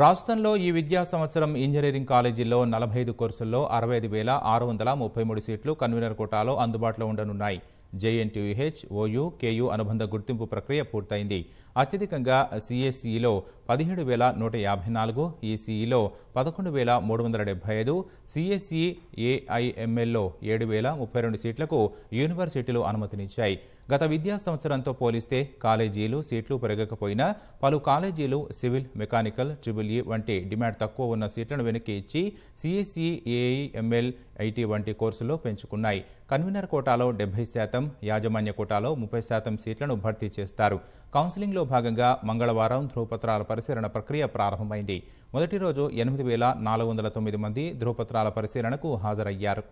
రాష్ట్రంలో ఈ విద్యా సంవత్సరం ఇంజనీరింగ్ కాలేజీల్లో నలభై ఐదు కోర్సుల్లో అరవై ఐదు వేల ఆరు వందల ముప్పై మూడు సీట్లు కన్వీనర్ కోటాలో అందుబాటులో ఉండనున్నాయి జేఎన్టీయూహెచ్ ఓయూ కేయూ అనుబంధ గుర్తింపు ప్రక్రియ పూర్తయింది అత్యధికంగా సిఎస్ఈలో పదిహేడు వేల నూట యాభై నాలుగు ఈసీఈలో పదకొండు వేల మూడు వందల డెబ్బై ఐదు సిఎస్ఈ ఏఐఎంఎల్లో ఏడు వేల ముప్పై రెండు సీట్లకు యూనివర్సిటీలు అనుమతినిచ్చాయి గత విద్యా సంవత్సరంతో పోలిస్తే కాలేజీలు సీట్లు పెరగకపోయినా పలు కాలేజీలు సివిల్ మెకానికల్ ట్రిబుల్ ఈ వంటి డిమాండ్ తక్కువ ఉన్న సీట్లను వెనక్కి ఇచ్చి సిఎస్ఈ ఏఐఎంఎల్ ఐటీ వంటి కోర్సుల్లో పెంచుకున్నాయి కన్వీనర్ కోటాలో డెబ్బై శాతం యాజమాన్య కోటాలో ముప్పై శాతం సీట్లను భర్తీ చేస్తారు కౌన్సిలింగ్లో దీనిలో భాగంగా మంగళవారం ధ్రువపత్రాల పరిశీలన ప్రక్రియ ప్రారంభమైంది మొదటి రోజు ఎనిమిది వేల నాలుగు వందల తొమ్మిది మంది ధ్రువపత్రాల పరిశీలనకు హాజరయ్యారు